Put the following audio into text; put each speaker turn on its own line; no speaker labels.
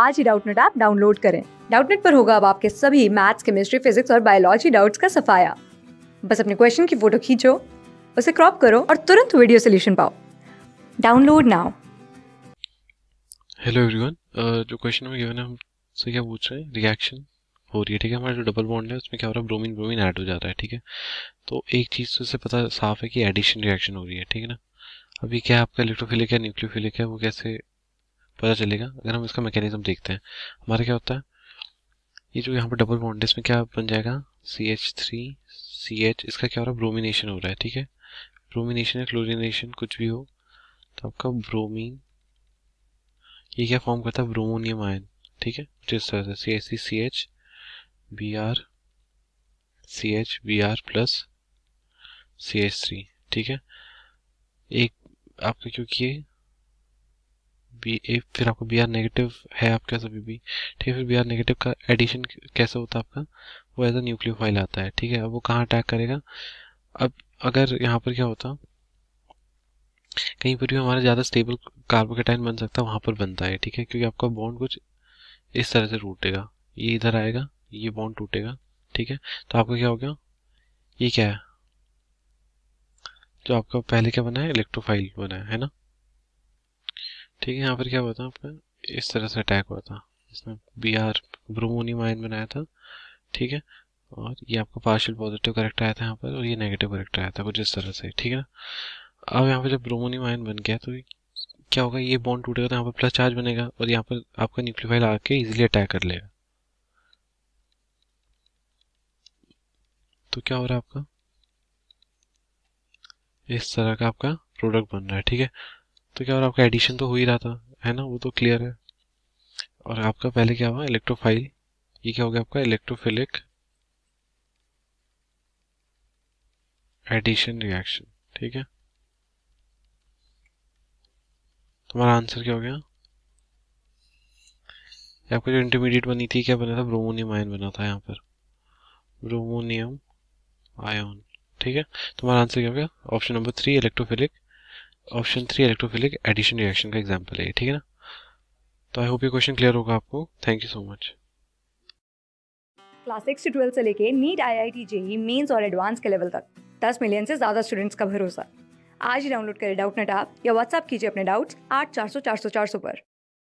आज ही Doubtnut app download करें डाउटनेट पर होगा अब आपके सभी मैथ्स केमिस्ट्री फिजिक्स और बायोलॉजी डाउट्स का सफाया बस अपने क्वेश्चन की फोटो खींचो उसे क्रॉप करो और तुरंत वीडियो सोल्यूशन पाओ डाउनलोड नाउ
हेलो एवरीवन जो क्वेश्चन में गिवन है हम से क्या पूछ रहे हैं रिएक्शन हो रही है ठीक है हमारा जो डबल बॉन्ड है उसमें क्या हो रहा है ब्रोमीन ब्रोमीन ऐड हो जाता है ठीक है तो एक चीज़ तो इससे पता साफ है कि एडिशन रिएक्शन हो रही है ठीक है ना अभी क्या आपका इलेक्ट्रोफिलिक है न्यूक्लियोफिलिक है वो कैसे पता चलेगा अगर हम इसका मैकेनिज्म देखते हैं हमारा क्या होता है ये जो यहाँ पर डबल बॉन्ड इसमें क्या बन जाएगा C H three C H इसका क्या हो रहा है ब्रोमिनेशन हो रहा है ठीक है ब्रोमिनेशन या क्लोरिनेशन कुछ भी हो तो आपका ब्रोमीन ये क्या फॉर्म करता है ब्रोमोनियम आयन ठीक है जिस तो तरह से C H C C H B R C H B R plus C H three ठीक है एक आपका क्योंकि बी ए फिर आपको बी आर नेगेटिव है आपके पास अभी भी ठीक है फिर बी आर नेगेटिव का एडिशन कैसे होता है आपका वो एज अ न्यूक्लियोफाइल आता है ठीक है अब वो कहाँ अटैक करेगा अब अगर यहाँ पर क्या होता कहीं पर भी हमारा ज़्यादा स्टेबल कार्बोकेटाइन बन सकता है वहाँ पर बनता है ठीक है क्योंकि आपका बॉन्ड कुछ इस तरह से टूटेगा ये इधर आएगा ये बॉन्ड टूटेगा ठीक है तो आपका क्या हो गया ये क्या है जो आपका पहले क्या बना है इलेक्ट्रोफाइल बना है है ना ठीक है यहाँ पर क्या हुआ था आपका इस तरह से अटैक हुआ था इसमें बी आर ब्रोमोनी माइन बनाया था ठीक है और ये आपको पार्शियल पॉजिटिव करेक्ट आया था यहाँ पर और ये नेगेटिव करेक्ट आया था कुछ इस तरह से ठीक है ना अब यहाँ पर जब ब्रोमोनी माइन बन गया तो क्या होगा ये बॉन्ड टूटेगा तो यहाँ पर प्लस चार्ज बनेगा और यहाँ पर आपका न्यूक्लियोफाइल आके इजिली अटैक कर लेगा तो क्या हो रहा है आपका इस तरह का आपका प्रोडक्ट बन रहा है ठीक है तो क्या और आपका एडिशन तो हो ही रहा था है ना वो तो क्लियर है और आपका पहले क्या हुआ इलेक्ट्रोफाइल ये क्या हो गया आपका इलेक्ट्रोफिलिक एडिशन रिएक्शन ठीक है तुम्हारा आंसर क्या हो गया आपका जो इंटरमीडिएट बनी थी क्या बना था ब्रोमोनियम आयन बना था यहाँ पर ब्रोमोनियम आयन ठीक है तुम्हारा आंसर क्या हो गया option number three electrophilic option three electrophilic addition reaction का एग्जाम्पल है ठीक है ना तो आई होप ये क्वेश्चन क्लियर होगा आपको thank you so much
class six से ट्वेल्थ से लेके NEET I I T JEE mains और एडवांस के लेवल तक दस मिलियन से ज़्यादा स्टूडेंट्स का भरोसा आज ही डाउनलोड करें डाउट नेट आप या व्हाट्सअप कीजिए अपने डाउट्स आठ चार सौ चार सौ चार सौ पर